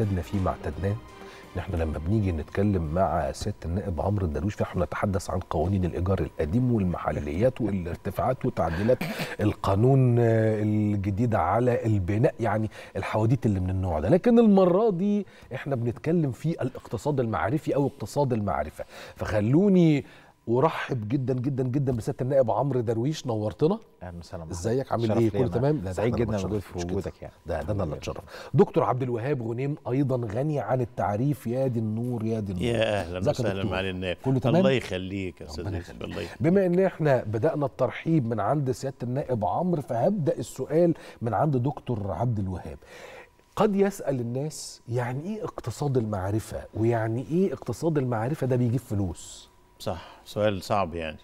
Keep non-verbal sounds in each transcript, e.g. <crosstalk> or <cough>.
اعتدنا فيه ما اعتدناه ان احنا لما بنيجي نتكلم مع سياده النائب عمرو الدرويش فاحنا نتحدث عن قوانين الايجار القديم والمحليات والارتفاعات وتعديلات القانون آه، الجديد على البناء يعني الحواديت اللي من النوع ده لكن المره دي احنا بنتكلم في الاقتصاد المعرفي او اقتصاد المعرفه فخلوني ورحب جدا جدا جدا بسياده النائب عمرو درويش نورتنا اهلا وسهلا ازيك عامل ايه كله تمام ده سعيد جدا بوجودك في وجودك يعني ده, ده انا اللي اتشرف دكتور عبد الوهاب غنيم ايضا غني عن التعريف يا دي النور يا دي النور يا اهلا وسهلا مع النائب كله تمام الله يخليك يا استاذ الله يخليك بما ان احنا بدانا الترحيب من عند سياده النائب عمرو فهبدا السؤال من عند دكتور عبد الوهاب قد يسأل الناس يعني إيه اقتصاد المعرفة ويعني إيه اقتصاد المعرفة ده بيجيب فلوس صح سؤال صعب يعني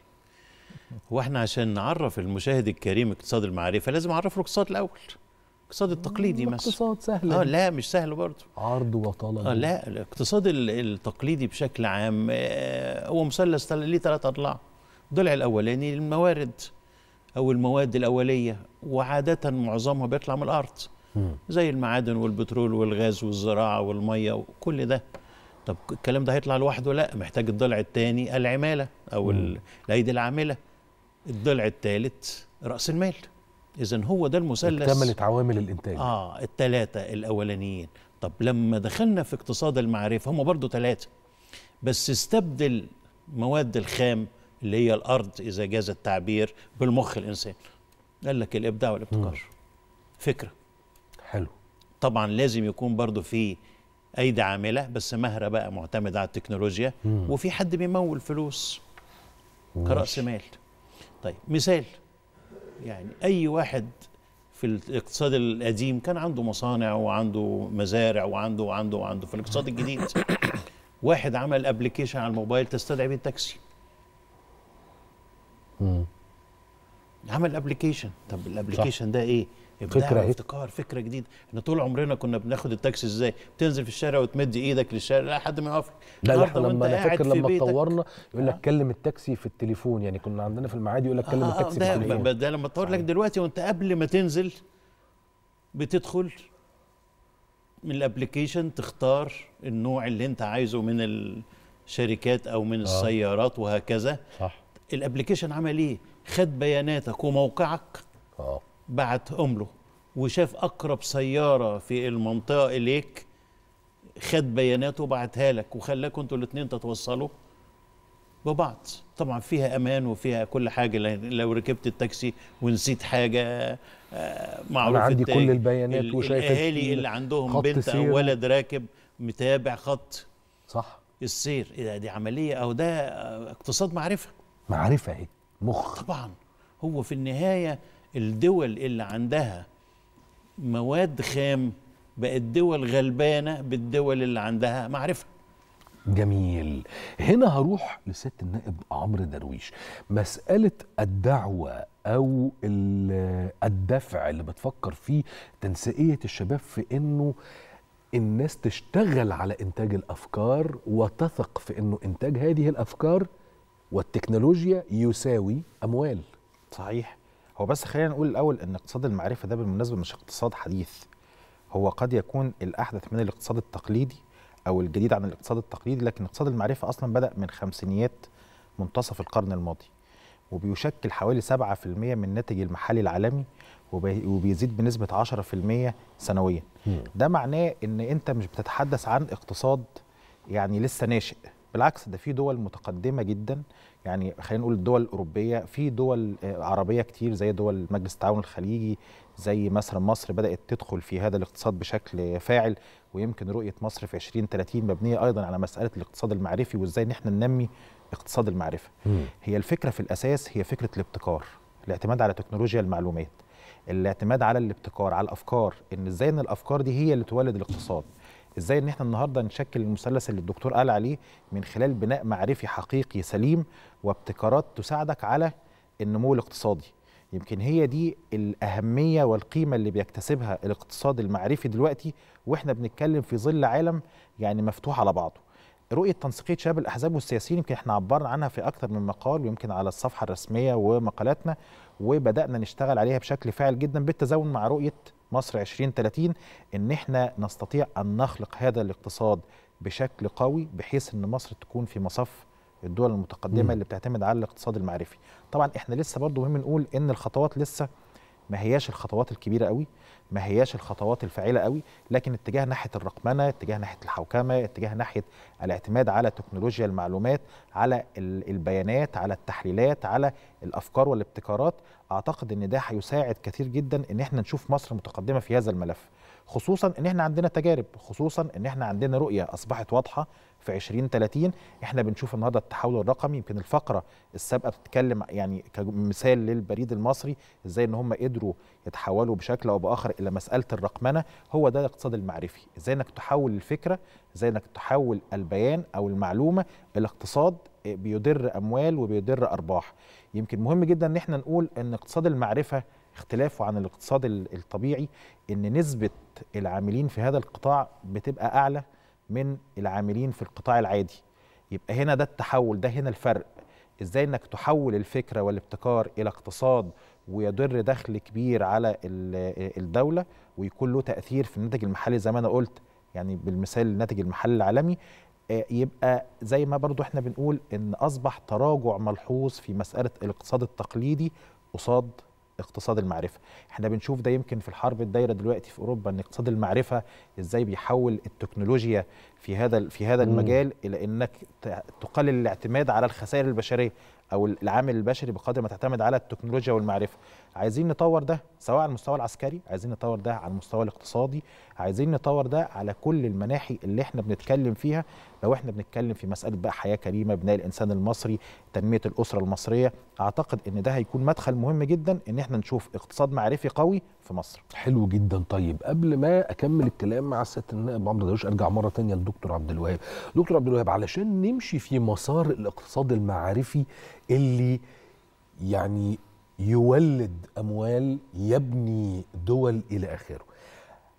هو احنا عشان نعرف المشاهد الكريم اقتصاد المعرفه لازم اعرفه الاقتصاد الاول الاقتصاد التقليدي مثلا اقتصاد سهل اه لا مش سهل برضه عرض وطلب اه لا الاقتصاد التقليدي بشكل عام آه، هو مثلث ليه ثلاث اضلاع الضلع الاولاني الموارد او المواد الاوليه وعاده معظمها بيطلع من الارض زي المعادن والبترول والغاز والزراعه والميه وكل ده طب الكلام ده هيطلع لوحده لا محتاج الضلع الثاني العماله او الايدي العامله الضلع الثالث راس المال اذا هو ده المثلث اكتملت عوامل الانتاج اه الثلاثه الاولانيين طب لما دخلنا في اقتصاد المعرفه هم برضو ثلاثه بس استبدل مواد الخام اللي هي الارض اذا جاز التعبير بالمخ الانسان قال لك الابداع والابتكار فكره حلو طبعا لازم يكون برضو في ايدي عامله بس مهره بقى معتمده على التكنولوجيا مم. وفي حد بيمول فلوس كراس مال طيب مثال يعني اي واحد في الاقتصاد القديم كان عنده مصانع وعنده مزارع وعنده وعنده وعنده في الاقتصاد الجديد <coughs> واحد عمل ابلكيشن على الموبايل تستدعي بيه التاكسي عمل ابلكيشن طب الابلكيشن ده ايه فكره افتكار فكره جديده احنا طول عمرنا كنا بناخد التاكسي ازاي بتنزل في الشارع وتمد ايدك للشارع لا حد ما يقفك لا احنا لما انا فاكر لما اتطورنا يقول لك آه. كلم التاكسي في التليفون يعني كنا عندنا في المعادي يقول لك كلم آه التاكسي في التليفون ده لما اتطور لك دلوقتي وانت قبل ما تنزل بتدخل من الابلكيشن تختار النوع اللي انت عايزه من الشركات او من آه. السيارات وهكذا صح الابلكيشن عمل ايه خد بياناتك وموقعك اه بعتهم له وشاف اقرب سياره في المنطقه اليك خد بياناته وبعتها لك وخلاكم انتوا الاثنين تتوصلوا ببعض طبعا فيها امان وفيها كل حاجه لو ركبت التاكسي ونسيت حاجه آه، معروف انا عندي كل البيانات وشايف الاهالي اللي عندهم بنت سير. او ولد راكب متابع خط صح السير إذا إيه دي عمليه او ده اقتصاد معرفه معرفه اهي مخ طبعا هو في النهايه الدول اللي عندها مواد خام بقت دول غلبانه بالدول اللي عندها معرفه جميل هنا هروح لست النائب عمرو درويش مسألة الدعوة أو الدفع اللي بتفكر فيه تنسيقية الشباب في أنه الناس تشتغل على إنتاج الأفكار وتثق في أنه إنتاج هذه الأفكار والتكنولوجيا يساوي أموال صحيح هو بس خلينا نقول الاول ان اقتصاد المعرفه ده بالمناسبه مش اقتصاد حديث هو قد يكون الاحدث من الاقتصاد التقليدي او الجديد عن الاقتصاد التقليدي لكن اقتصاد المعرفه اصلا بدا من خمسينيات منتصف القرن الماضي وبيشكل حوالي 7% من الناتج المحلي العالمي وبيزيد بنسبه 10% سنويا ده معناه ان انت مش بتتحدث عن اقتصاد يعني لسه ناشئ بالعكس ده في دول متقدمه جدا يعني خلينا نقول الدول الاوروبيه في دول آه، عربيه كتير زي دول مجلس التعاون الخليجي زي مثلا مصر بدات تدخل في هذا الاقتصاد بشكل فاعل ويمكن رؤيه مصر في 2030 مبنيه ايضا على مساله الاقتصاد المعرفي وازاي ان احنا ننمي اقتصاد المعرفه هي الفكره في الاساس هي فكره الابتكار الاعتماد على تكنولوجيا المعلومات الاعتماد على الابتكار على الافكار ان ازاي ان الافكار دي هي اللي تولد الاقتصاد ازاي ان احنا النهارده نشكل المثلث اللي الدكتور قال عليه من خلال بناء معرفي حقيقي سليم وابتكارات تساعدك على النمو الاقتصادي يمكن هي دي الأهمية والقيمة اللي بيكتسبها الاقتصاد المعرفي دلوقتي وإحنا بنتكلم في ظل عالم يعني مفتوح على بعضه رؤية تنسيقية شباب الأحزاب والسياسيين يمكن احنا عبرنا عنها في أكثر من مقال ويمكن على الصفحة الرسمية ومقالاتنا وبدأنا نشتغل عليها بشكل فعال جدا بالتزامن مع رؤية مصر 2030 ان احنا نستطيع ان نخلق هذا الاقتصاد بشكل قوي بحيث ان مصر تكون في مصف الدول المتقدمه اللي بتعتمد على الاقتصاد المعرفي طبعا احنا لسه برضه مهم نقول ان الخطوات لسه ما هياش الخطوات الكبيره قوي ما هياش الخطوات الفاعله قوي لكن اتجاه ناحيه الرقمنه اتجاه ناحيه الحوكمه اتجاه ناحيه الاعتماد على تكنولوجيا المعلومات على البيانات على التحليلات على الافكار والابتكارات اعتقد ان ده هيساعد كثير جدا ان احنا نشوف مصر متقدمه في هذا الملف خصوصا ان احنا عندنا تجارب خصوصا ان احنا عندنا رؤيه اصبحت واضحه في 2030 احنا بنشوف النهارده التحول الرقمي يمكن الفقره السابقه بتتكلم يعني كمثال للبريد المصري ازاي ان هم قدروا يتحولوا بشكل او باخر الى مساله الرقمنه هو ده الاقتصاد المعرفي ازاي انك تحول الفكره ازاي انك تحول البيان او المعلومه اقتصاد بيدر اموال وبيدر ارباح يمكن مهم جدا ان احنا نقول ان اقتصاد المعرفه اختلافه عن الاقتصاد الطبيعي ان نسبه العاملين في هذا القطاع بتبقى اعلى من العاملين في القطاع العادي يبقى هنا ده التحول ده هنا الفرق ازاي انك تحول الفكره والابتكار الى اقتصاد ويدر دخل كبير على الدوله ويكون له تاثير في الناتج المحلي زي ما انا قلت يعني بالمثال الناتج المحلي العالمي آه، يبقى زي ما برضو احنا بنقول ان اصبح تراجع ملحوظ في مساله الاقتصاد التقليدي قصاد اقتصاد المعرفه احنا بنشوف ده يمكن في الحرب الدايره دلوقتي في اوروبا ان اقتصاد المعرفه ازاي بيحول التكنولوجيا في هذا في هذا المجال الى انك تقلل الاعتماد على الخسائر البشريه او العامل البشري بقدر ما تعتمد على التكنولوجيا والمعرفه عايزين نطور ده سواء على المستوى العسكري عايزين نطور ده على المستوى الاقتصادي عايزين نطور ده على كل المناحي اللي احنا بنتكلم فيها لو احنا بنتكلم في مساله بقى حياه كريمه بناء الانسان المصري تنميه الاسره المصريه اعتقد ان ده هيكون مدخل مهم جدا ان احنا نشوف اقتصاد معرفي قوي في مصر حلو جدا طيب قبل ما اكمل الكلام مع الست النائب عمرو دروش ارجع مره ثانيه للدكتور عبد الوهاب دكتور عبد الوهاب علشان نمشي في مسار الاقتصاد المعرفي اللي يعني يولد اموال يبني دول الى اخره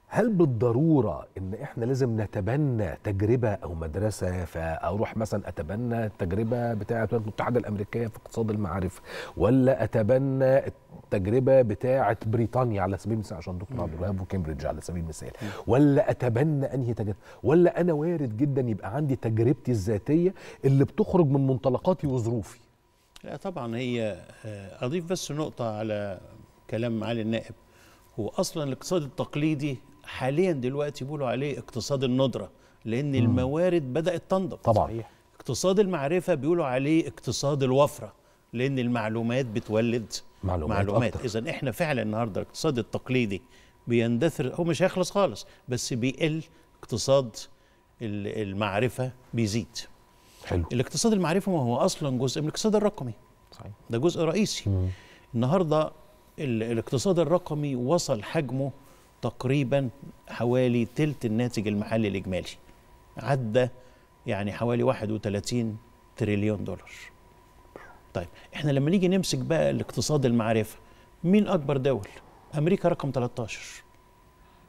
هل بالضروره ان احنا لازم نتبنى تجربه او مدرسه فاروح مثلا اتبنى التجربه بتاعه الولايات المتحده الامريكيه في اقتصاد المعرفه ولا اتبنى التجربه بتاعه بريطانيا على سبيل المثال عشان دكتور عبد الوهاب وكامبريدج على سبيل المثال ولا اتبنى انهي تجربه ولا انا وارد جدا يبقى عندي تجربتي الذاتيه اللي بتخرج من منطلقاتي وظروفي لا طبعا هي آه، اضيف بس نقطه على كلام معالي النائب هو اصلا الاقتصاد التقليدي حاليا دلوقتي بيقولوا عليه اقتصاد الندره لان مم. الموارد بدات تنضب طبعا صحيح. اقتصاد المعرفه بيقولوا عليه اقتصاد الوفره لان المعلومات بتولد معلومات, معلومات. اذا احنا فعلا النهارده الاقتصاد التقليدي بيندثر هو مش هيخلص خالص بس بيقل اقتصاد المعرفه بيزيد حلو الاقتصاد المعرفي ما هو اصلا جزء من الاقتصاد الرقمي صحيح ده جزء رئيسي مم. النهارده الاقتصاد الرقمي وصل حجمه تقريبا حوالي ثلث الناتج المحلي الاجمالي عدى يعني حوالي 31 تريليون دولار طيب احنا لما نيجي نمسك بقى الاقتصاد المعرفه مين اكبر دول امريكا رقم 13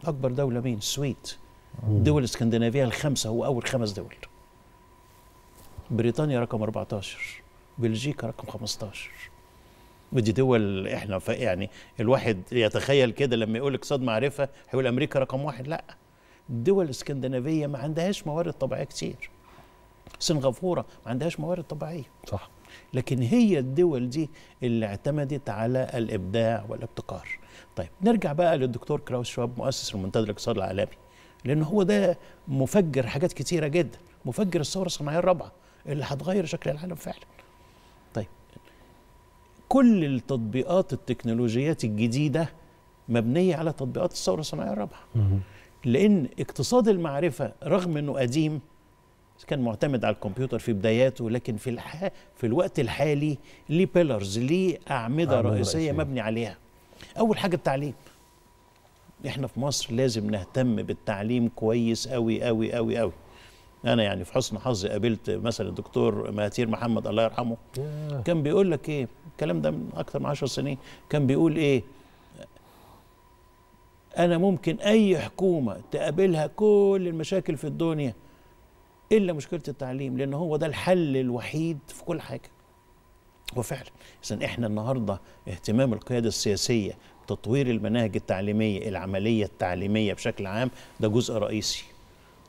اكبر دوله مين السويد دول الاسكندنافيه الخمسه هو اول خمس دول بريطانيا رقم 14 بلجيكا رقم 15 ودي دول احنا يعني الواحد يتخيل كده لما يقول لك معرفه هيقول امريكا رقم واحد لا الدول الاسكندنافيه ما عندهاش موارد طبيعيه كتير سنغافوره ما عندهاش موارد طبيعيه صح لكن هي الدول دي اللي اعتمدت على الابداع والابتكار طيب نرجع بقى للدكتور كلاوس شواب مؤسس المنتدى الاقتصادي العالمي لان هو ده مفجر حاجات كتيره جدا مفجر الثوره الصناعيه الرابعه اللي هتغير شكل العالم فعلا طيب كل التطبيقات التكنولوجيات الجديده مبنيه على تطبيقات الثوره الصناعيه الرابعه لان اقتصاد المعرفه رغم انه قديم كان معتمد على الكمبيوتر في بداياته لكن في الح... في الوقت الحالي ليه بيلرز ليه اعمده رئيسيه مبني عليها اول حاجه التعليم احنا في مصر لازم نهتم بالتعليم كويس قوي قوي قوي قوي انا يعني في حسن حظي قابلت مثلا الدكتور مهاتير محمد الله يرحمه كان بيقول لك ايه الكلام ده من اكتر من 10 سنين كان بيقول ايه انا ممكن اي حكومه تقابلها كل المشاكل في الدنيا الا مشكله التعليم لان هو ده الحل الوحيد في كل حاجه وفعلا اذا احنا النهارده اهتمام القياده السياسيه تطوير المناهج التعليميه العمليه التعليميه بشكل عام ده جزء رئيسي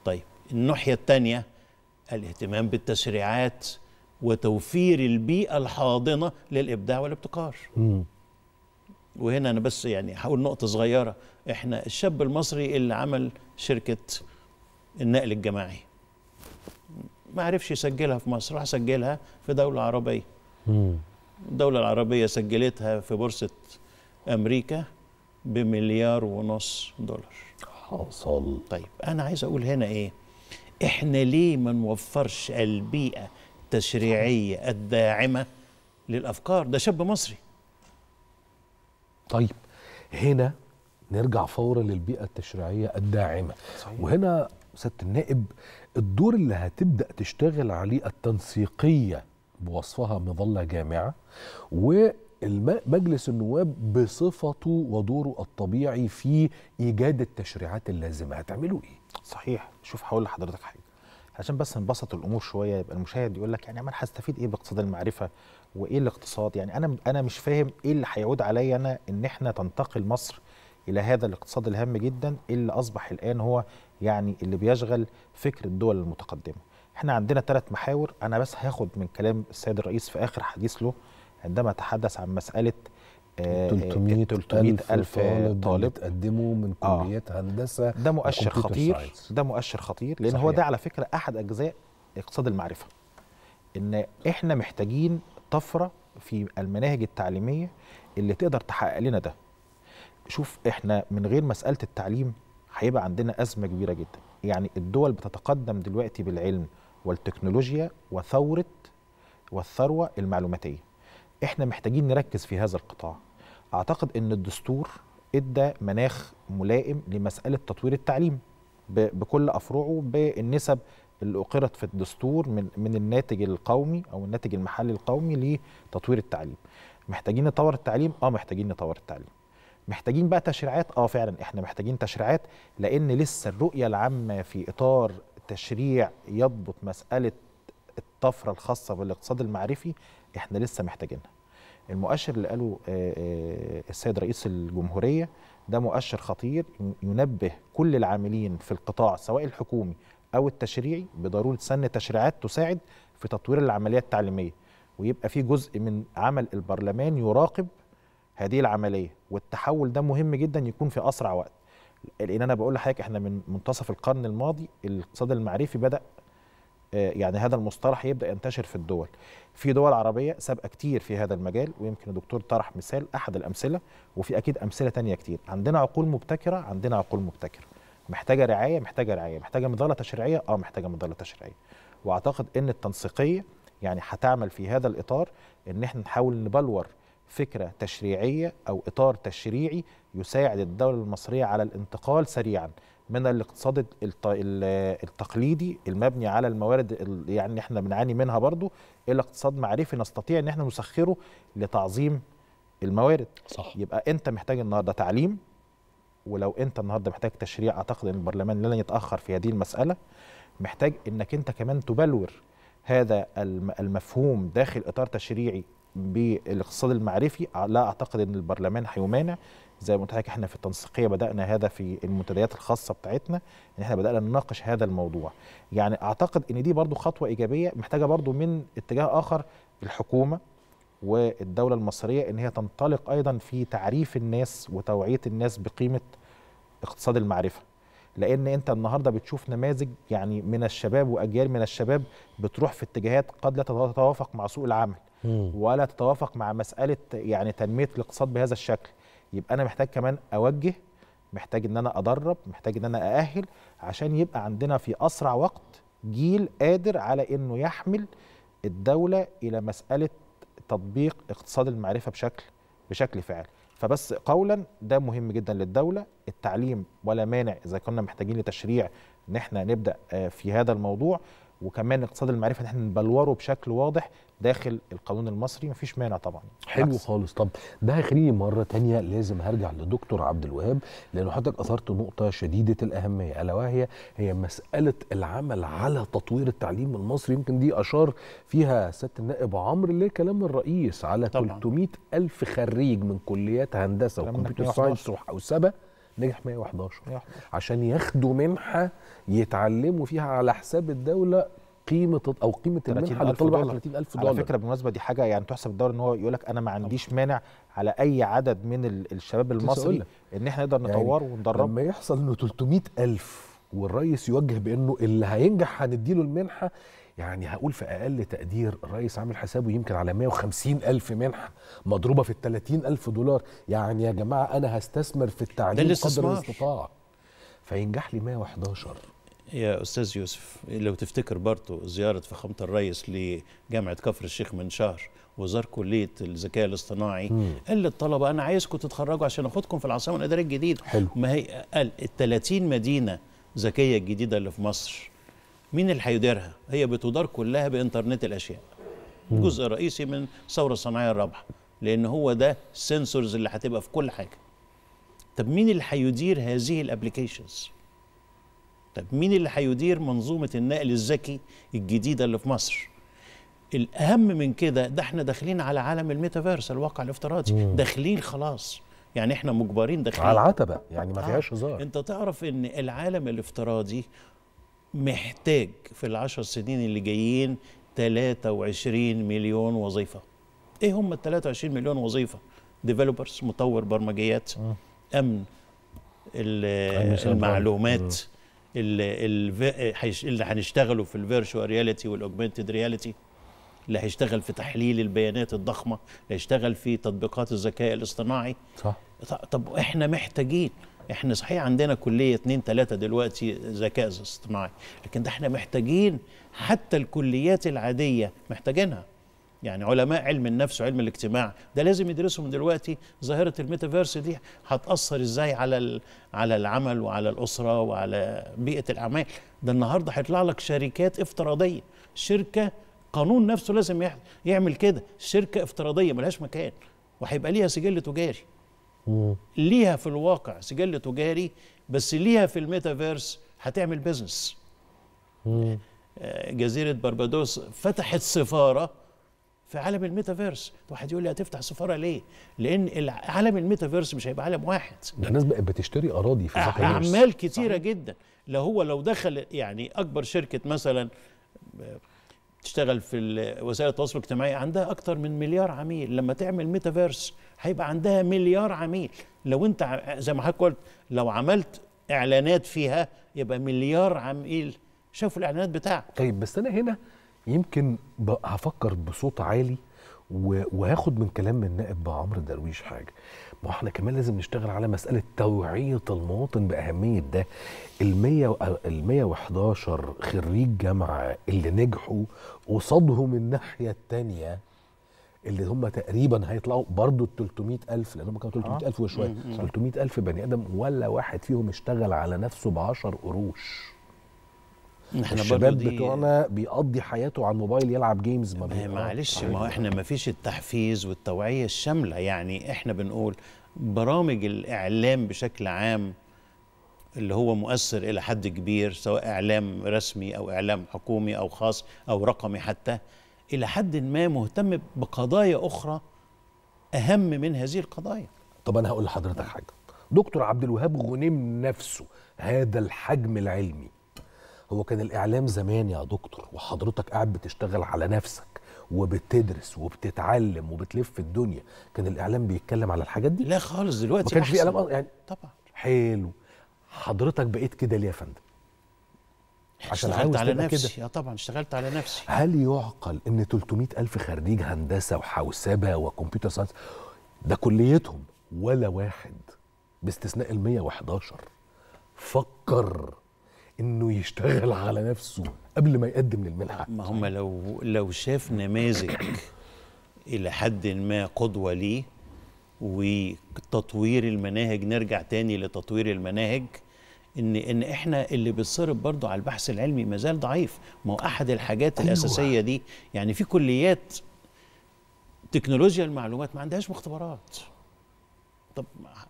طيب الناحية الثانية الاهتمام بالتشريعات وتوفير البيئة الحاضنة للإبداع والابتكار وهنا أنا بس يعني هقول نقطة صغيرة إحنا الشاب المصري اللي عمل شركة النقل الجماعي ما عرفش يسجلها في مصر راح سجلها في دولة عربية الدولة العربية سجلتها في بورصة أمريكا بمليار ونص دولار حصل طيب أنا عايز أقول هنا إيه احنا ليه ما نوفرش البيئه التشريعيه الداعمه للافكار ده شاب مصري طيب هنا نرجع فورا للبيئه التشريعيه الداعمه صحيح. وهنا سياده النائب الدور اللي هتبدا تشتغل عليه التنسيقيه بوصفها مظله جامعه و مجلس النواب بصفته ودوره الطبيعي في ايجاد التشريعات اللازمه هتعملوا ايه صحيح شوف هقول لحضرتك حاجه عشان بس نبسط الامور شويه يبقى المشاهد يقول لك يعني انا هستفيد ايه باقتصاد المعرفه وايه الاقتصاد يعني انا انا مش فاهم ايه اللي هيعود عليا انا ان احنا تنتقل مصر الى هذا الاقتصاد الهام جدا إيه اللي اصبح الان هو يعني اللي بيشغل فكر الدول المتقدمه احنا عندنا ثلاث محاور انا بس هاخد من كلام السيد الرئيس في اخر حديث له عندما تحدث عن مساله 300 300 ألف طالب, طالب بيتقدموا من كليات آه. هندسة ده مؤشر خطير ساينس. ده مؤشر خطير لأن صحيح. هو ده على فكرة أحد أجزاء اقتصاد المعرفة إن إحنا محتاجين طفرة في المناهج التعليمية اللي تقدر تحقق لنا ده شوف إحنا من غير مسألة التعليم هيبقى عندنا أزمة كبيرة جدا يعني الدول بتتقدم دلوقتي بالعلم والتكنولوجيا وثورة والثروة المعلوماتية احنا محتاجين نركز في هذا القطاع اعتقد ان الدستور ادى مناخ ملائم لمساله تطوير التعليم بكل افرعه بالنسب اللي اقرت في الدستور من من الناتج القومي او الناتج المحلي القومي لتطوير التعليم محتاجين نطور التعليم اه محتاجين نطور التعليم محتاجين بقى تشريعات اه فعلا احنا محتاجين تشريعات لان لسه الرؤيه العامه في اطار تشريع يضبط مساله الطفره الخاصه بالاقتصاد المعرفي احنا لسه محتاجينها المؤشر اللي قاله آه، آه، السيد رئيس الجمهورية ده مؤشر خطير ينبه كل العاملين في القطاع سواء الحكومي أو التشريعي بضرورة سن تشريعات تساعد في تطوير العملية التعليمية ويبقى في جزء من عمل البرلمان يراقب هذه العملية والتحول ده مهم جدا يكون في أسرع وقت لان انا بقول لحضرتك احنا من منتصف القرن الماضي الاقتصاد المعرفي بدا يعني هذا المصطلح يبدا ينتشر في الدول في دول عربيه سابقه كتير في هذا المجال ويمكن الدكتور طرح مثال احد الامثله وفي اكيد امثله تانية كتير عندنا عقول مبتكره عندنا عقول مبتكره محتاجه رعايه محتاجه رعايه محتاجه مظله تشريعيه اه محتاجه مظله تشريعيه واعتقد ان التنسيقيه يعني هتعمل في هذا الاطار ان احنا نحاول نبلور فكره تشريعيه او اطار تشريعي يساعد الدوله المصريه على الانتقال سريعا من الاقتصاد التقليدي المبني على الموارد اللي يعني احنا بنعاني منها برضو إيه الى اقتصاد معرفي نستطيع ان احنا نسخره لتعظيم الموارد صح. يبقى انت محتاج النهارده تعليم ولو انت النهارده محتاج تشريع اعتقد ان البرلمان لن يتاخر في هذه المساله محتاج انك انت كمان تبلور هذا المفهوم داخل اطار تشريعي بالاقتصاد المعرفي لا اعتقد ان البرلمان هيمانع زي ما قلت لك احنا في التنسيقيه بدانا هذا في المنتديات الخاصه بتاعتنا ان احنا بدانا نناقش هذا الموضوع يعني اعتقد ان دي برضو خطوه ايجابيه محتاجه برضو من اتجاه اخر الحكومه والدوله المصريه ان هي تنطلق ايضا في تعريف الناس وتوعيه الناس بقيمه اقتصاد المعرفه لان انت النهارده بتشوف نماذج يعني من الشباب واجيال من الشباب بتروح في اتجاهات قد لا تتوافق مع سوق العمل ولا تتوافق مع مساله يعني تنميه الاقتصاد بهذا الشكل يبقى انا محتاج كمان اوجه محتاج ان انا ادرب محتاج ان انا ااهل عشان يبقى عندنا في اسرع وقت جيل قادر على انه يحمل الدوله الى مساله تطبيق اقتصاد المعرفه بشكل بشكل فعلي فبس قولا ده مهم جدا للدوله التعليم ولا مانع اذا كنا محتاجين لتشريع ان احنا نبدا آه، في هذا الموضوع وكمان اقتصاد المعرفه ان احنا نبلوره بشكل واضح داخل القانون المصري مفيش مانع طبعا حلو عكس. خالص طب ده هيخليني مره تانية لازم هرجع لدكتور عبد الوهاب لانه حضرتك اثرت نقطه شديده الاهميه الا وهي هي مساله العمل على تطوير التعليم المصري يمكن دي اشار فيها سياده النائب عمرو لكلام الرئيس على 300 الف خريج من كليات هندسه وكمبيوتر ساينس وحوسبه نجح 111 عشان ياخدوا منحه يتعلموا فيها على حساب الدوله قيمه او قيمه المنحه اللي طلبها 30000 دولار على فكره بالمناسبه دي حاجه يعني تحسب الدوله ان هو يقول لك انا ما عنديش مانع على اي عدد من الشباب المصري ان احنا نقدر نطوره يعني وندربه لما يحصل انه 300000 والرئيس يوجه بانه اللي هينجح هنديله المنحه يعني هقول في اقل تقدير الرئيس عامل حسابه يمكن على 150 الف منحه مضروبه في ال 30 الف دولار يعني يا جماعه انا هستثمر في التعليم قدر الاستطاعه فينجح لي 111 يا استاذ يوسف لو تفتكر برضه زياره فخامه الرئيس لجامعه كفر الشيخ من شهر وزار كليه الذكاء الاصطناعي قال للطلبه انا عايزكم تتخرجوا عشان اخدكم في العاصمه الاداريه الجديده حلو ما هي قال ال 30 مدينه ذكيه الجديده اللي في مصر مين اللي هيديرها؟ هي بتدار كلها بانترنت الاشياء مم. جزء رئيسي من الثوره الصناعيه الرابعه لان هو ده السنسورز اللي هتبقى في كل حاجه طب مين اللي هيدير هذه الابلكيشنز؟ طب مين اللي هيدير منظومة النقل الذكي الجديدة اللي في مصر؟ الأهم من كده ده احنا داخلين على عالم الميتافيرس الواقع الافتراضي داخلين خلاص يعني احنا مجبرين داخلين على العتبة يعني ما آه. فيهاش هزار انت تعرف ان العالم الافتراضي محتاج في العشر سنين اللي جايين 23 مليون وظيفة ايه هم ال 23 مليون وظيفة ديفلوبرز مطور برمجيات امن المعلومات مم. اللي, اللي هنشتغله في الفيرشوال رياليتي والاوجمانتيد رياليتي اللي هيشتغل في تحليل البيانات الضخمه اللي هيشتغل في تطبيقات الذكاء الاصطناعي صح طب احنا محتاجين احنا صحيح عندنا كليه اثنين ثلاثه دلوقتي ذكاء اصطناعي لكن ده احنا محتاجين حتى الكليات العاديه محتاجينها يعني علماء علم النفس وعلم الاجتماع ده لازم يدرسوا من دلوقتي ظاهره الميتافيرس دي هتاثر ازاي على على العمل وعلى الاسره وعلى بيئه الاعمال ده النهارده هيطلع لك شركات افتراضيه شركه قانون نفسه لازم يعمل كده شركه افتراضيه ملهاش مكان وهيبقى ليها سجل تجاري ليها في الواقع سجل تجاري بس ليها في الميتافيرس هتعمل بيزنس آه، جزيره بربادوس فتحت سفاره في عالم الميتافيرس واحد يقول لي هتفتح سفاره ليه لان عالم الميتافيرس مش هيبقى عالم واحد ده الناس بقت بتشتري اراضي في اعمال كتيره صحيح. جدا لو هو لو دخل يعني اكبر شركه مثلا تشتغل في وسائل التواصل الاجتماعي عندها اكتر من مليار عميل لما تعمل ميتافيرس هيبقى عندها مليار عميل لو انت زي ما حضرتك قلت لو عملت اعلانات فيها يبقى مليار عميل شافوا الاعلانات بتاعك طيب بس انا هنا يمكن هفكر بصوت عالي وهاخد من كلام النائب عمرو درويش حاجه ما احنا كمان لازم نشتغل على مساله توعيه المواطن باهميه ده ال 100 ال 111 خريج جامعه اللي نجحوا قصادهم الناحيه الثانيه اللي هم تقريبا هيطلعوا برضه ال 300000 لان هم كانوا 300000 وشويه 300000 بني ادم ولا واحد فيهم اشتغل على نفسه ب 10 قروش احنا الشباب بتوعنا بيقضي حياته على الموبايل يلعب جيمز ما إيه، معلش ما أيوة. احنا ما فيش التحفيز والتوعيه الشامله يعني احنا بنقول برامج الاعلام بشكل عام اللي هو مؤثر الى حد كبير سواء اعلام رسمي او اعلام حكومي او خاص او رقمي حتى الى حد ما مهتم بقضايا اخرى اهم من هذه القضايا طب انا هقول لحضرتك حاجه دكتور عبد الوهاب غنيم نفسه هذا الحجم العلمي هو كان الاعلام زمان يا دكتور وحضرتك قاعد بتشتغل على نفسك وبتدرس وبتتعلم وبتلف الدنيا كان الاعلام بيتكلم على الحاجات دي لا خالص دلوقتي ما كانش في اعلام يعني طبعا حلو حضرتك بقيت كده ليه يا فندم عشان اشتغلت على نفسي كده. آه طبعا اشتغلت على نفسي هل يعقل ان 300 ألف خريج هندسة وحوسبة وكمبيوتر ساينس ده كليتهم ولا واحد باستثناء ال 111 فكر انه يشتغل على نفسه قبل ما يقدم للمنحه ما هم لو لو شاف نماذج الى حد ما قدوه ليه وتطوير المناهج نرجع تاني لتطوير المناهج ان ان احنا اللي بيتصرف برضه على البحث العلمي ما زال ضعيف ما هو احد الحاجات أيوة. الاساسيه دي يعني في كليات تكنولوجيا المعلومات ما عندهاش مختبرات طب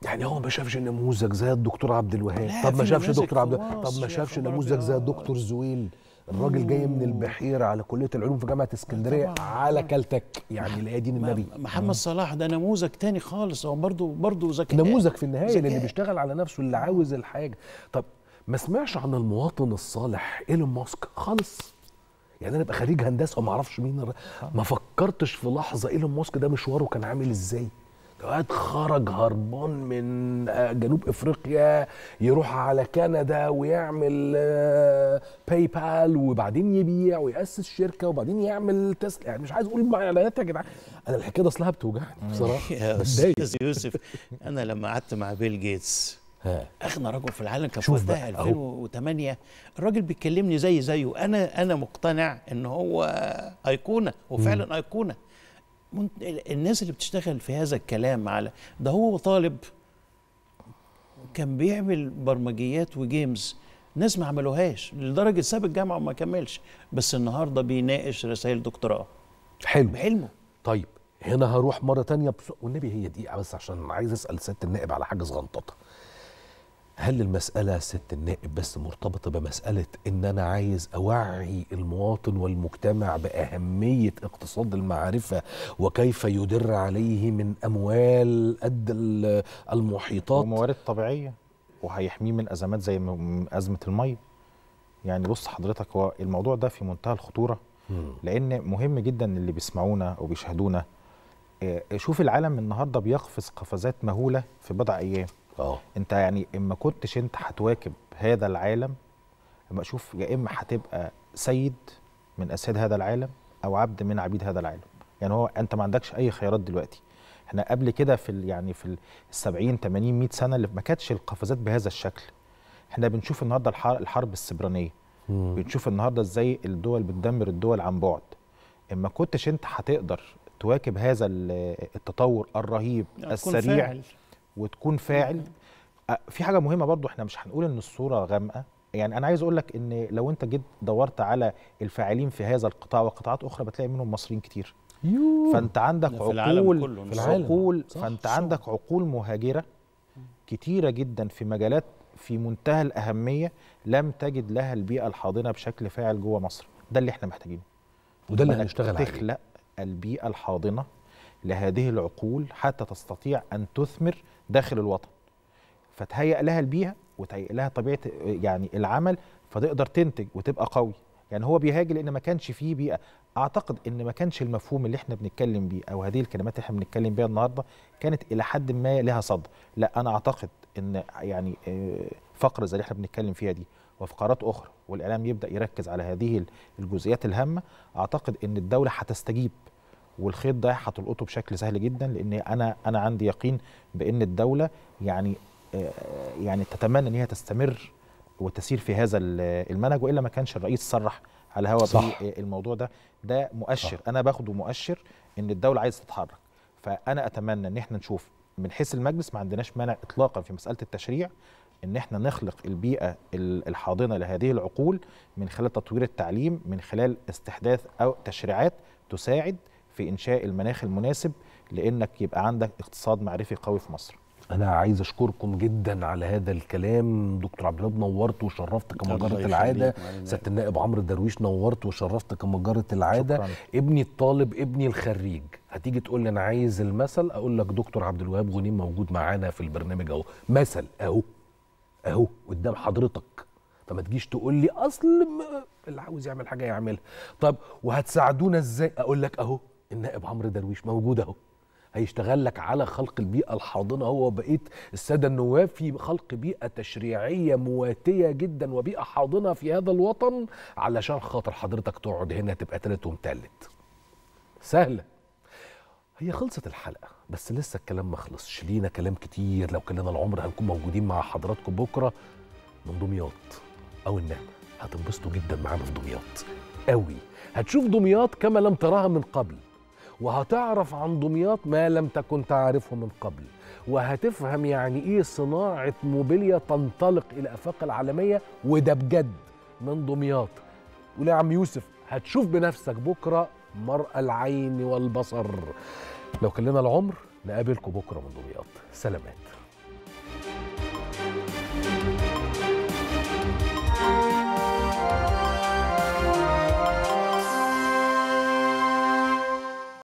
يعني هو ما شافش نموذج زي الدكتور عبد الوهاب طب ما شافش دكتور عبد طب ما شافش نموذج زي الدكتور زويل الراجل جاي من البحيره على كليه العلوم في جامعه اسكندريه على كلتك يعني الآية دين النبي محمد صلاح ده نموذج تاني خالص هو برضه برضه ذكي نموذج في النهايه زكاة. اللي بيشتغل على نفسه اللي عاوز الحاجه طب ما سمعش عن المواطن الصالح ايلون ماسك خالص يعني انا ابقى خريج هندسه وما اعرفش مين ما فكرتش في لحظه ايلون ماسك ده مشواره كان عامل ازاي واد خرج هربان من آه، جنوب افريقيا يروح على كندا ويعمل باي آه، بال وبعدين يبيع وياسس شركه وبعدين يعمل تسلا يعني مش عايز اقول اعلانات يا جدعان انا الحكايه دي اصلها بتوجعني بصراحه <laughs> يا استاذ يوسف انا لما قعدت مع بيل جيتس اغنى رجل في العالم كان وقتها 2008 الراجل بيكلمني زي زيه انا انا مقتنع ان هو ايقونه وفعلا ايقونه الناس اللي بتشتغل في هذا الكلام على ده هو طالب كان بيعمل برمجيات وجيمز ناس ما عملوهاش لدرجه ساب الجامعه وما كملش بس النهارده بيناقش رسائل دكتوراه حلو بحلمه طيب هنا هروح مره تانية بس... والنبي هي دقيقه بس عشان عايز اسال سياده النائب على حاجه صغنططه هل المسألة ست النائب بس مرتبطة بمسألة إن أنا عايز أوعي المواطن والمجتمع بأهمية اقتصاد المعرفة وكيف يدر عليه من أموال قد المحيطات وموارد طبيعية وهيحميه من أزمات زي أزمة المية يعني بص حضرتك هو الموضوع ده في منتهى الخطورة لأن مهم جدا اللي بيسمعونا وبيشاهدونا آه، شوف العالم النهاردة بيقفز قفزات مهولة في بضع أيام اه انت يعني اما كنتش انت هتواكب هذا العالم اما شوف يا اما هتبقى سيد من اسياد هذا العالم او عبد من عبيد هذا العالم يعني هو انت ما عندكش اي خيارات دلوقتي احنا قبل كده في يعني في ال 70 80 100 سنه اللي ما كانتش القفزات بهذا الشكل احنا بنشوف النهارده الحرب السبرانيه مم. بنشوف النهارده ازاي الدول بتدمر الدول عن بعد اما كنتش انت هتقدر تواكب هذا التطور الرهيب السريع وتكون فاعل في حاجه مهمه برضو احنا مش هنقول ان الصوره غامقه يعني انا عايز اقول لك ان لو انت جيت دورت على الفاعلين في هذا القطاع وقطاعات اخرى بتلاقي منهم مصريين كتير فانت عندك عقول في العالم كله في العالم. عقول صح فانت صح. عندك عقول مهاجره كتيره جدا في مجالات في منتهى الاهميه لم تجد لها البيئه الحاضنه بشكل فاعل جوه مصر ده اللي احنا محتاجينه وده اللي هنشتغل عليه تخلق البيئه الحاضنه لهذه العقول حتى تستطيع أن تثمر داخل الوطن فتهيئ لها البيئة وتهيئ لها طبيعة يعني العمل فتقدر تنتج وتبقى قوي يعني هو بيهاجر لأن ما كانش فيه بيئة أعتقد إن ما كانش المفهوم اللي إحنا بنتكلم بيه أو هذه الكلمات اللي إحنا بنتكلم بيها النهاردة كانت إلى حد ما لها صد لا أنا أعتقد إن يعني آه، فقرة زي اللي إحنا بنتكلم فيها دي وفقرات أخرى والإعلام يبدأ يركز على هذه الجزئيات الهامة أعتقد إن الدولة هتستجيب والخيط ده هتلقطه بشكل سهل جدا لان انا انا عندي يقين بان الدوله يعني آه، يعني تتمنى ان هي تستمر وتسير في هذا المنهج والا ما كانش الرئيس صرح على هوا الموضوع ده ده مؤشر صح. انا باخده مؤشر ان الدوله عايزه تتحرك فانا اتمنى ان احنا نشوف من حيث المجلس ما عندناش مانع اطلاقا في مساله التشريع ان احنا نخلق البيئه الحاضنه لهذه العقول من خلال تطوير التعليم من خلال استحداث او تشريعات تساعد في انشاء المناخ المناسب لانك يبقى عندك اقتصاد معرفي قوي في مصر انا عايز اشكركم جدا على هذا الكلام دكتور عبد الوهاب نورت وشرفت كما جرت العاده سياده النائب عمرو درويش نورت وشرفت كما جرت العاده شكرا. ابني الطالب ابني الخريج هتيجي تقول لي انا عايز المثل اقول لك دكتور عبد الوهاب غنيم موجود معانا في البرنامج اهو مثل اهو اهو قدام حضرتك فما تجيش تقول لي اصل اللي عاوز يعمل حاجه يعملها طب وهتساعدونا ازاي اقول لك اهو النائب عمرو درويش موجود اهو هيشتغل لك على خلق البيئه الحاضنه هو بقيه الساده النواب في خلق بيئه تشريعيه مواتيه جدا وبيئه حاضنه في هذا الوطن علشان خاطر حضرتك تقعد هنا تبقى تالت ومتلت سهله هي خلصت الحلقه بس لسه الكلام ما خلصش لينا كلام كتير لو كلنا العمر هنكون موجودين مع حضراتكم بكره من دمياط او النعمه هتنبسطوا جدا معانا في دمياط قوي هتشوف دمياط كما لم تراها من قبل وهتعرف عن دمياط ما لم تكن تعرفه من قبل وهتفهم يعني ايه صناعه موبيليا تنطلق الى افاق العالميه وده بجد من دمياط يا عم يوسف هتشوف بنفسك بكره مرء العين والبصر لو كلنا العمر نقابلكم بكره من دمياط سلامات